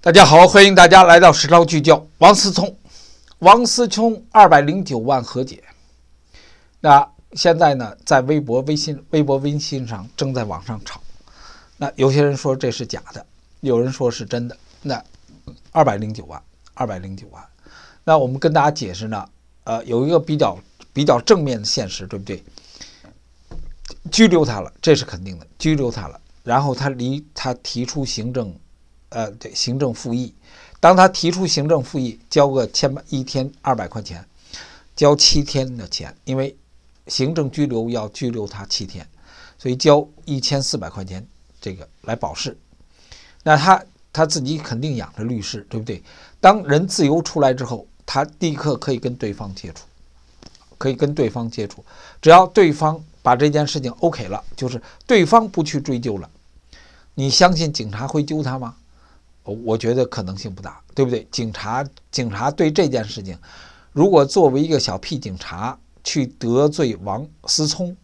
大家好，欢迎大家来到《时差聚焦》。王思聪，王思聪二百零九万和解。那现在呢，在微博、微信、微博、微信上正在网上炒。那有些人说这是假的，有人说是真的。那二百零九万，二百零九万。那我们跟大家解释呢，呃，有一个比较比较正面的现实，对不对？拘留他了，这是肯定的，拘留他了。然后他离他提出行政。呃，对，行政复议。当他提出行政复议，交个千百一天二百块钱，交七天的钱，因为行政拘留要拘留他七天，所以交一千四百块钱这个来保释。那他他自己肯定养着律师，对不对？当人自由出来之后，他立刻可以跟对方接触，可以跟对方接触。只要对方把这件事情 OK 了，就是对方不去追究了。你相信警察会揪他吗？我觉得可能性不大，对不对？警察，警察对这件事情，如果作为一个小屁警察去得罪王思聪，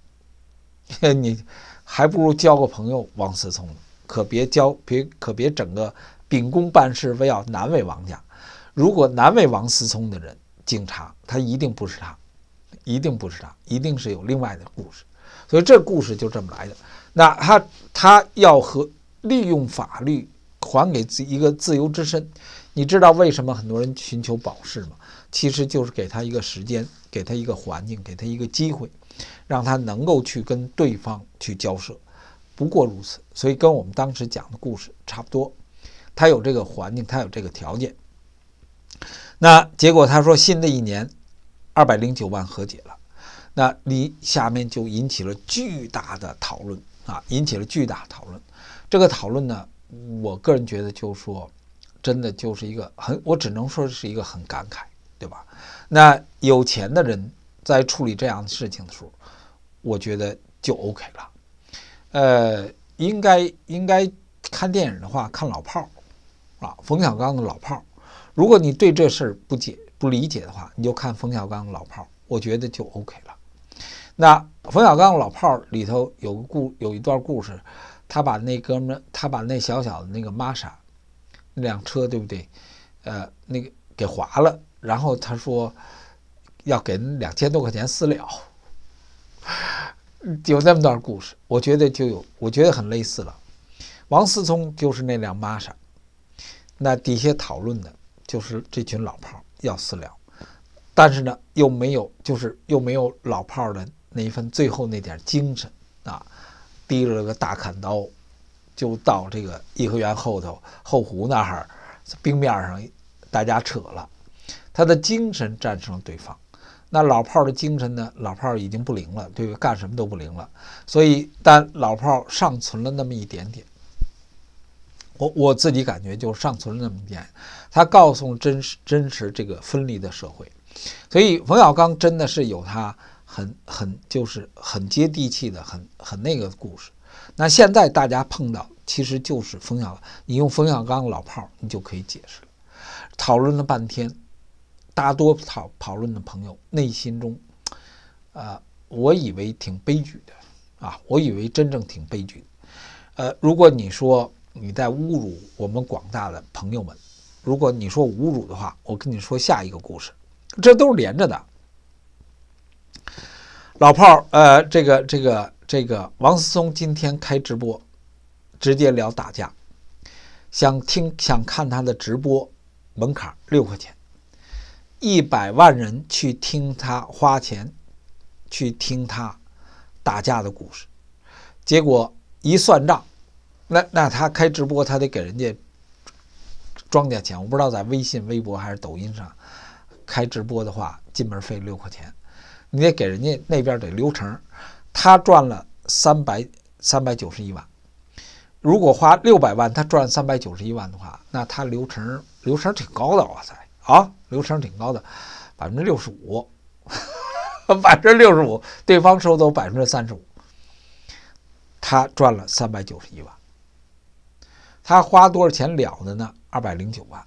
你还不如交个朋友王思聪，可别交，别可别整个秉公办事，非要难为王家。如果难为王思聪的人，警察他一定不是他，一定不是他，一定是有另外的故事。所以这故事就这么来的。那他他要和利用法律。还给自一个自由之身，你知道为什么很多人寻求保释吗？其实就是给他一个时间，给他一个环境，给他一个机会，让他能够去跟对方去交涉。不过如此，所以跟我们当时讲的故事差不多。他有这个环境，他有这个条件。那结果他说新的一年，二百零九万和解了。那你下面就引起了巨大的讨论啊，引起了巨大讨论。这个讨论呢？我个人觉得，就是说真的就是一个很，我只能说是一个很感慨，对吧？那有钱的人在处理这样的事情的时候，我觉得就 OK 了。呃，应该应该看电影的话，看《老炮儿》啊，冯小刚的《老炮儿》。如果你对这事儿不解不理解的话，你就看冯小刚的《老炮儿》，我觉得就 OK 了。那冯小刚《老炮儿》里头有个故，有一段故事。他把那哥们，他把那小小的那个玛莎，那辆车，对不对？呃，那个给划了，然后他说要给人两千多块钱私了，有那么段故事，我觉得就有，我觉得很类似了。王思聪就是那辆玛莎，那底下讨论的就是这群老炮要私了，但是呢，又没有，就是又没有老炮的那一份最后那点精神啊。提着个大砍刀，就到这个颐和园后头后湖那儿，冰面上大家扯了。他的精神战胜了对方。那老炮的精神呢？老炮已经不灵了，对，干什么都不灵了。所以，但老炮尚存了那么一点点。我我自己感觉就尚存了那么一点。他告诉真实真实这个分离的社会。所以，冯小刚真的是有他。很很就是很接地气的，很很那个故事。那现在大家碰到，其实就是冯小，你用冯小刚老炮儿，你就可以解释。讨论了半天，大多讨讨论的朋友内心中，呃，我以为挺悲剧的啊，我以为真正挺悲剧。的。呃，如果你说你在侮辱我们广大的朋友们，如果你说侮辱的话，我跟你说下一个故事，这都是连着的。老炮儿，呃，这个这个这个，王思聪今天开直播，直接聊打架，想听想看他的直播，门槛六块钱，一百万人去听他花钱，去听他打架的故事，结果一算账，那那他开直播他得给人家庄稼钱，我不知道在微信、微博还是抖音上开直播的话，进门费六块钱。你得给人家那边得留成，他赚了三百三百九十一万，如果花六百万，他赚三百九十一万的话，那他留成留成挺高的，哇塞，啊，留成挺高的，百分之六十五，百分之六十五，对方收走百分之三十五，他赚了三百九十一万，他花多少钱了的呢？二百零九万，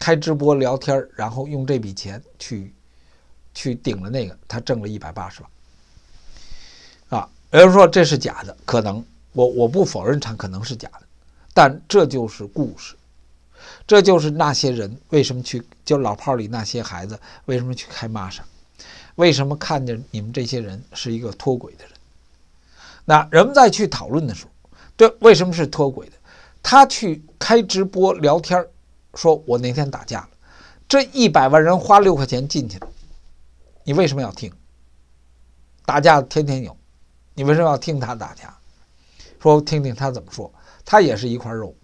开直播聊天，然后用这笔钱去。去顶了那个，他挣了一百八十万，啊！有人说这是假的，可能我我不否认它可能是假的，但这就是故事，这就是那些人为什么去，就老炮里那些孩子为什么去开玛莎，为什么看见你们这些人是一个脱轨的人？那人们在去讨论的时候，对为什么是脱轨的？他去开直播聊天，说我那天打架了，这一百万人花六块钱进去了。你为什么要听打架天天有？你为什么要听他打架？说听听他怎么说，他也是一块肉。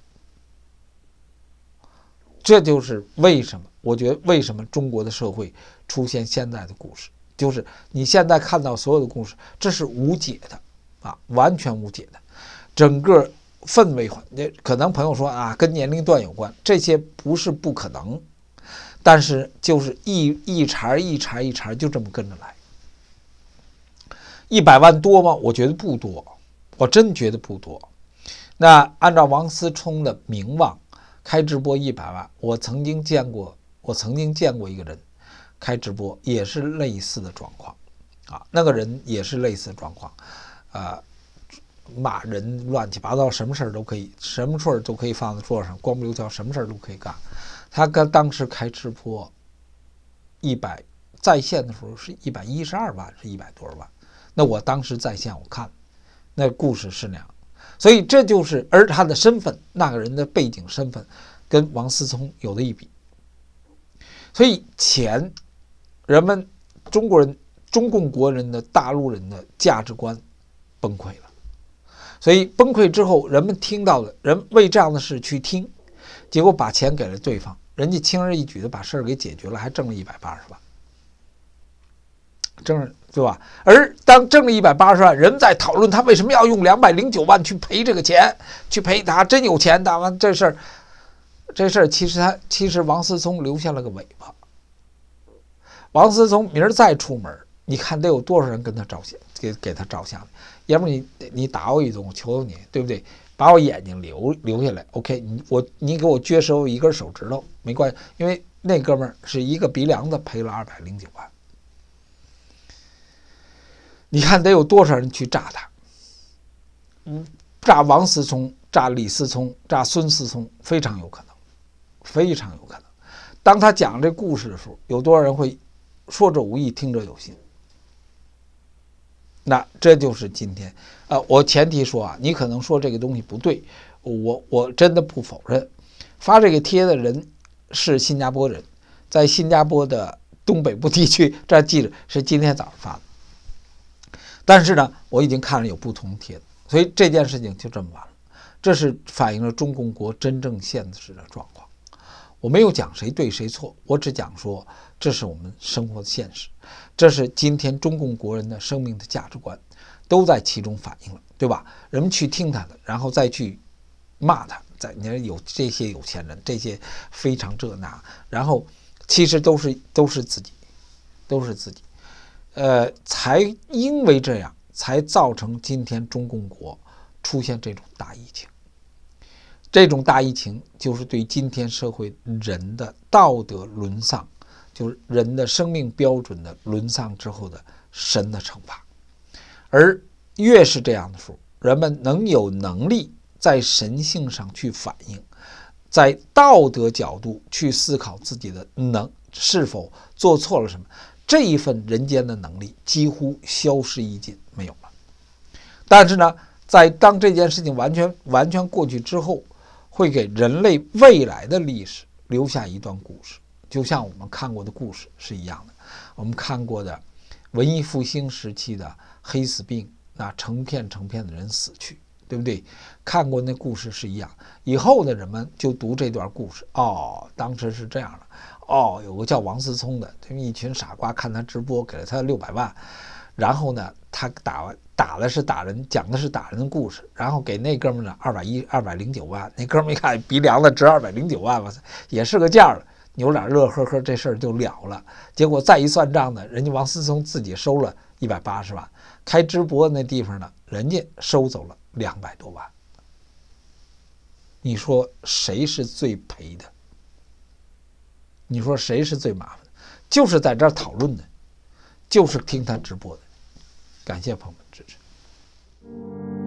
这就是为什么，我觉得为什么中国的社会出现现在的故事，就是你现在看到所有的故事，这是无解的啊，完全无解的。整个氛围环境，可能朋友说啊，跟年龄段有关，这些不是不可能。但是就是一一茬一茬一茬就这么跟着来。一百万多吗？我觉得不多，我真觉得不多。那按照王思聪的名望，开直播一百万，我曾经见过，我曾经见过一个人，开直播也是类似的状况啊。那个人也是类似状况，呃，骂人乱七八糟，什么事儿都可以，什么事儿都可以放在桌上，光不溜条，什么事儿都可以干。他刚当时开直播，一百在线的时候是一百一十二万，是一百多少万？那我当时在线，我看那故事是那样，所以这就是而他的身份，那个人的背景身份跟王思聪有的一比。所以钱，人们中国人、中共国人的大陆人的价值观崩溃了。所以崩溃之后，人们听到的人为这样的事去听。结果把钱给了对方，人家轻而易举的把事儿给解决了，还挣了一百八十万，挣对吧？而当挣了一百八十万，人在讨论他为什么要用两百零九万去赔这个钱，去赔他真有钱，打完这事儿，这事儿其实他其实王思聪留下了个尾巴，王思聪明儿再出门。你看得有多少人跟他照相，给给他照相的？要不你你打我一顿，我求求你，对不对？把我眼睛留留下来，OK？你我你给我撅收一根手指头，没关系，因为那哥们儿是一个鼻梁子赔了二百零九万。你看得有多少人去炸他？嗯，炸王思聪，炸李思聪，炸孙思聪，非常有可能，非常有可能。当他讲这故事的时候，有多少人会说者无意，听者有心？那这就是今天，啊，我前提说啊，你可能说这个东西不对，我我真的不否认，发这个贴的人是新加坡人，在新加坡的东北部地区，这记着是今天早上发的。但是呢，我已经看了有不同贴，所以这件事情就这么完了。这是反映了中共国真正现实的状况。我没有讲谁对谁错，我只讲说这是我们生活的现实。这是今天中共国人的生命的价值观，都在其中反映了，对吧？人们去听他的，然后再去骂他，在你看有这些有钱人，这些非常这那，然后其实都是都是自己，都是自己，呃，才因为这样才造成今天中共国出现这种大疫情。这种大疫情就是对今天社会人的道德沦丧。就是人的生命标准的沦丧之后的神的惩罚，而越是这样的时候，人们能有能力在神性上去反应，在道德角度去思考自己的能是否做错了什么，这一份人间的能力几乎消失殆尽，没有了。但是呢，在当这件事情完全完全过去之后，会给人类未来的历史留下一段故事。就像我们看过的故事是一样的，我们看过的文艺复兴时期的黑死病，那成片成片的人死去，对不对？看过那故事是一样。以后的人们就读这段故事哦，当时是这样的哦，有个叫王思聪的，这么一群傻瓜看他直播，给了他六百万，然后呢，他打完打的是打人，讲的是打人的故事，然后给那哥们儿呢二百一二百零九万，那哥们儿一看鼻梁子值二百零九万，哇塞，也是个价儿了。扭脸乐呵呵，这事儿就了了。结果再一算账呢，人家王思聪自己收了一百八十万，开直播那地方呢，人家收走了两百多万。你说谁是最赔的？你说谁是最麻烦的？就是在这儿讨论的，就是听他直播的。感谢朋友们支持。